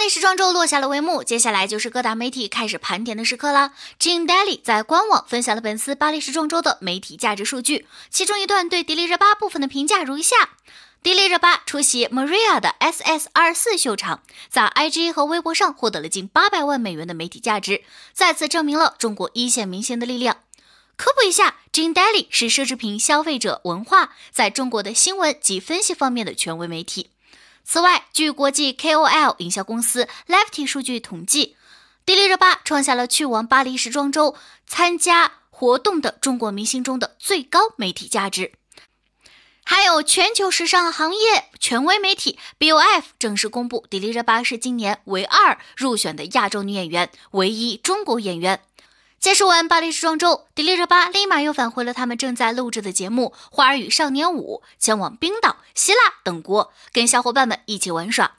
巴黎时装周落下了帷幕，接下来就是各大媒体开始盘点的时刻了。Jean d a l i 在官网分享了本次巴黎时装周的媒体价值数据，其中一段对迪丽热巴部分的评价如下：迪丽热巴出席 Maria 的 SS 二四秀场，在 IG 和微博上获得了近八百万美元的媒体价值，再次证明了中国一线明星的力量。科普一下，Jean d a l i 是奢侈品消费者文化在中国的新闻及分析方面的权威媒体。此外，据国际 KOL 营销公司 Lefty 数据统计，迪丽热巴创下了去往巴黎时装周参加活动的中国明星中的最高媒体价值。还有全球时尚行业权威媒体 BOF 正式公布，迪丽热巴是今年唯二入选的亚洲女演员，唯一中国演员。结束完巴黎时装周，迪丽热巴立马又返回了他们正在录制的节目《花儿与少年五》，前往冰岛、希腊等国，跟小伙伴们一起玩耍。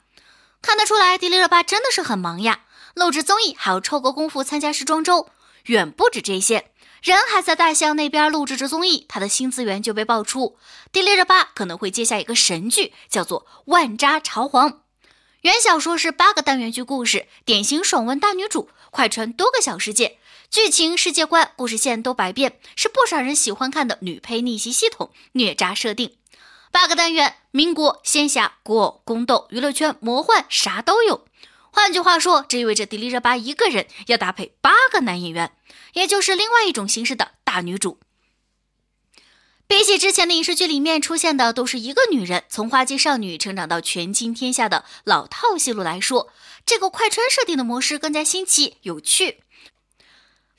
看得出来，迪丽热巴真的是很忙呀，录制综艺还要抽个功夫参加时装周，远不止这些。人还在大象那边录制着综艺，他的新资源就被爆出，迪丽热巴可能会接下一个神剧，叫做《万渣朝皇》，原小说是八个单元剧故事，典型爽文大女主，快穿多个小世界。剧情、世界观、故事线都百变，是不少人喜欢看的女配逆袭系统虐渣设定。八个单元：民国、仙侠、古偶、宫斗、娱乐圈、魔幻，啥都有。换句话说，这意味着迪丽热巴一个人要搭配八个男演员，也就是另外一种形式的大女主。比起之前的影视剧里面出现的都是一个女人从花季少女成长到权倾天下的老套戏路来说，这个快穿设定的模式更加新奇有趣。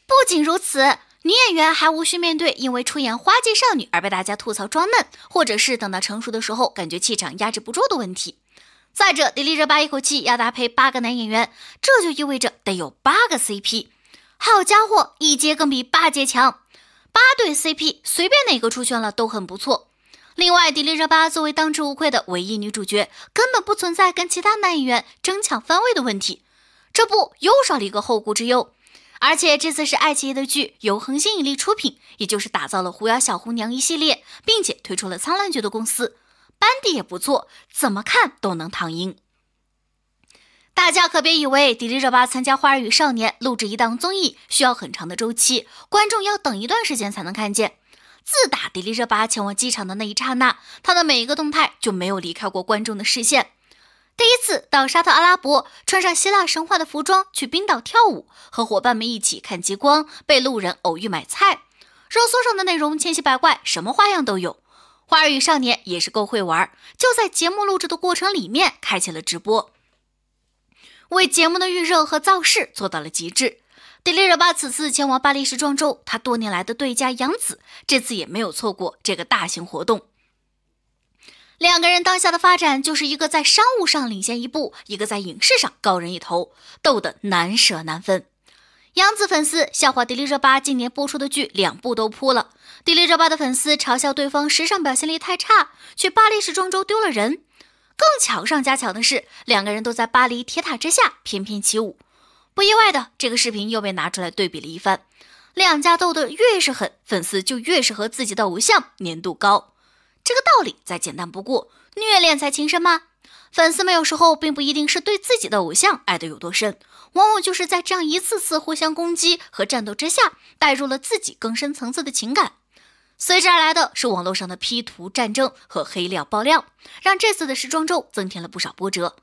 不仅如此，女演员还无需面对因为出演花季少女而被大家吐槽装嫩，或者是等到成熟的时候感觉气场压制不住的问题。再者，迪丽热巴一口气要搭配八个男演员，这就意味着得有八个 CP。好家伙，一阶更比八阶强，八对 CP，随便哪个出圈了都很不错。另外，迪丽热巴作为当之无愧的唯一女主角，根本不存在跟其他男演员争抢番位的问题，这不又少了一个后顾之忧。而且这次是爱奇艺的剧，由恒星引力出品，也就是打造了《狐妖小红娘》一系列，并且推出了《苍兰诀》的公司，班底也不错，怎么看都能躺赢。大家可别以为迪丽热巴参加《花儿与少年》录制一档综艺需要很长的周期，观众要等一段时间才能看见。自打迪丽热巴前往机场的那一刹那，她的每一个动态就没有离开过观众的视线。第一次到沙特阿拉伯，穿上希腊神话的服装去冰岛跳舞，和伙伴们一起看极光，被路人偶遇买菜。热搜上的内容千奇百怪，什么花样都有。花儿与少年也是够会玩，就在节目录制的过程里面开启了直播，为节目的预热和造势做到了极致。迪丽热巴此次前往巴黎时装周，她多年来的对家杨紫这次也没有错过这个大型活动。两个人当下的发展就是一个在商务上领先一步，一个在影视上高人一头，斗得难舍难分。杨紫粉丝笑话迪丽热巴今年播出的剧两部都扑了，迪丽热巴的粉丝嘲笑对方时尚表现力太差，去巴黎时装周丢了人。更巧上加巧的是，两个人都在巴黎铁塔之下翩翩起舞。不意外的，这个视频又被拿出来对比了一番。两家斗得越是狠，粉丝就越是和自己的偶像粘度高。这个道理再简单不过，虐恋才情深吗？粉丝们有时候并不一定是对自己的偶像爱得有多深，往往就是在这样一次次互相攻击和战斗之下，带入了自己更深层次的情感。随之而来的是网络上的 P 图战争和黑料爆料，让这次的时装周增添了不少波折。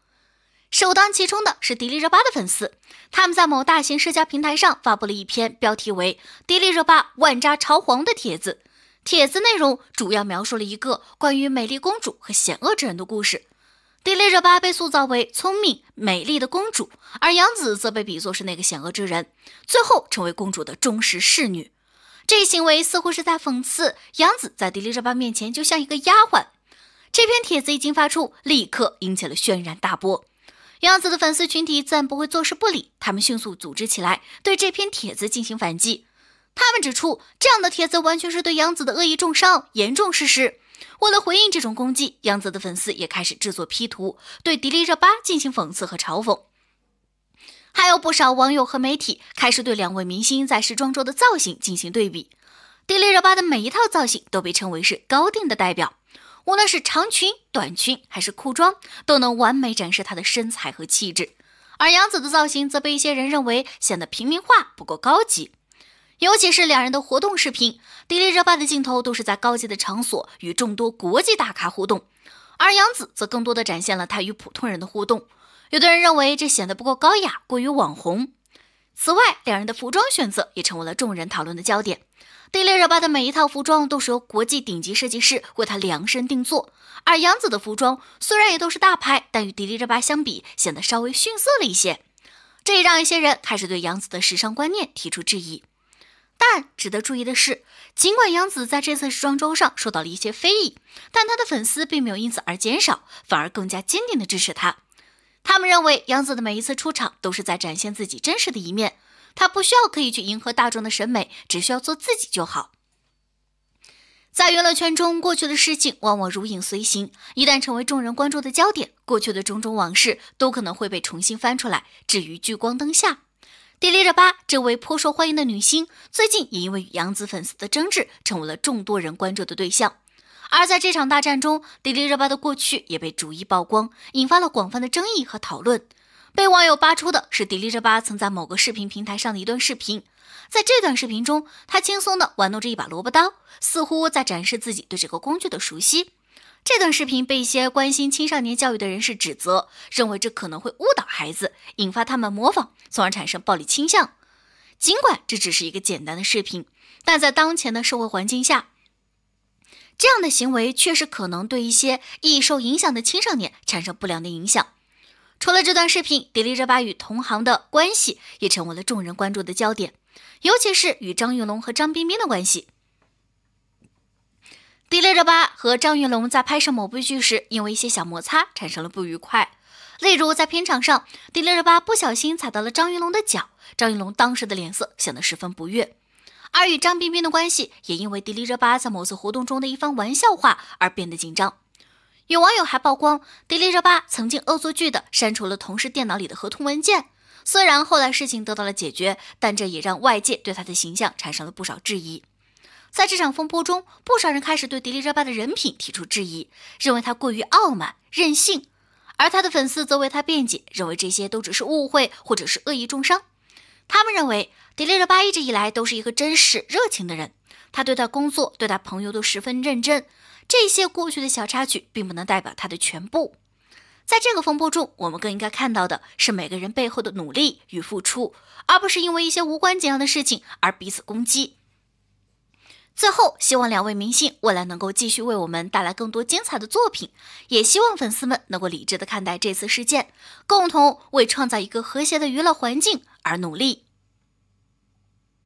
首当其冲的是迪丽热巴的粉丝，他们在某大型社交平台上发布了一篇标题为《迪丽热巴万扎朝黄”的帖子。帖子内容主要描述了一个关于美丽公主和险恶之人的故事。迪丽热巴被塑造为聪明美丽的公主，而杨紫则被比作是那个险恶之人，最后成为公主的忠实侍女。这一行为似乎是在讽刺杨紫在迪丽热巴面前就像一个丫鬟。这篇帖子一经发出，立刻引起了轩然大波。杨紫的粉丝群体自然不会坐视不理，他们迅速组织起来对这篇帖子进行反击。他们指出，这样的帖子完全是对杨子的恶意重伤，严重失实。为了回应这种攻击，杨子的粉丝也开始制作 P 图，对迪丽热巴进行讽刺和嘲讽。还有不少网友和媒体开始对两位明星在时装周的造型进行对比。迪丽热巴的每一套造型都被称为是高定的代表，无论是长裙、短裙还是裤装，都能完美展示她的身材和气质。而杨子的造型则被一些人认为显得平民化，不够高级。尤其是两人的活动视频，迪丽热巴的镜头都是在高级的场所与众多国际大咖互动，而杨紫则更多的展现了她与普通人的互动。有的人认为这显得不够高雅，过于网红。此外，两人的服装选择也成为了众人讨论的焦点。迪丽热巴的每一套服装都是由国际顶级设计师为她量身定做，而杨紫的服装虽然也都是大牌，但与迪丽热巴相比，显得稍微逊色了一些。这也让一些人开始对杨紫的时尚观念提出质疑。但值得注意的是，尽管杨紫在这次时装周上受到了一些非议，但她的粉丝并没有因此而减少，反而更加坚定的支持她。他们认为杨紫的每一次出场都是在展现自己真实的一面，她不需要刻意去迎合大众的审美，只需要做自己就好。在娱乐圈中，过去的事情往往如影随形，一旦成为众人关注的焦点，过去的种种往事都可能会被重新翻出来，置于聚光灯下。迪丽热巴这位颇受欢迎的女星，最近也因为与杨紫粉丝的争执，成为了众多人关注的对象。而在这场大战中，迪丽热巴的过去也被逐一曝光，引发了广泛的争议和讨论。被网友扒出的是迪丽热巴曾在某个视频平台上的一段视频，在这段视频中，她轻松的玩弄着一把萝卜刀，似乎在展示自己对这个工具的熟悉。这段视频被一些关心青少年教育的人士指责，认为这可能会误导孩子，引发他们模仿，从而产生暴力倾向。尽管这只是一个简单的视频，但在当前的社会环境下，这样的行为确实可能对一些易受影响的青少年产生不良的影响。除了这段视频，迪丽热巴与同行的关系也成为了众人关注的焦点，尤其是与张云龙和张彬彬的关系。迪丽热巴和张云龙在拍摄某部剧时，因为一些小摩擦产生了不愉快，例如在片场上，迪丽热巴不小心踩到了张云龙的脚，张云龙当时的脸色显得十分不悦。而与张彬彬的关系也因为迪丽热巴在某次活动中的一番玩笑话而变得紧张。有网友还曝光，迪丽热巴曾经恶作剧的删除了同事电脑里的合同文件，虽然后来事情得到了解决，但这也让外界对她的形象产生了不少质疑。在这场风波中，不少人开始对迪丽热巴的人品提出质疑，认为她过于傲慢任性；而她的粉丝则为她辩解，认为这些都只是误会或者是恶意中伤。他们认为，迪丽热巴一直以来都是一个真实、热情的人，她对待工作、对待朋友都十分认真。这些过去的小插曲并不能代表她的全部。在这个风波中，我们更应该看到的是每个人背后的努力与付出，而不是因为一些无关紧要的事情而彼此攻击。最后，希望两位明星未来能够继续为我们带来更多精彩的作品，也希望粉丝们能够理智的看待这次事件，共同为创造一个和谐的娱乐环境而努力。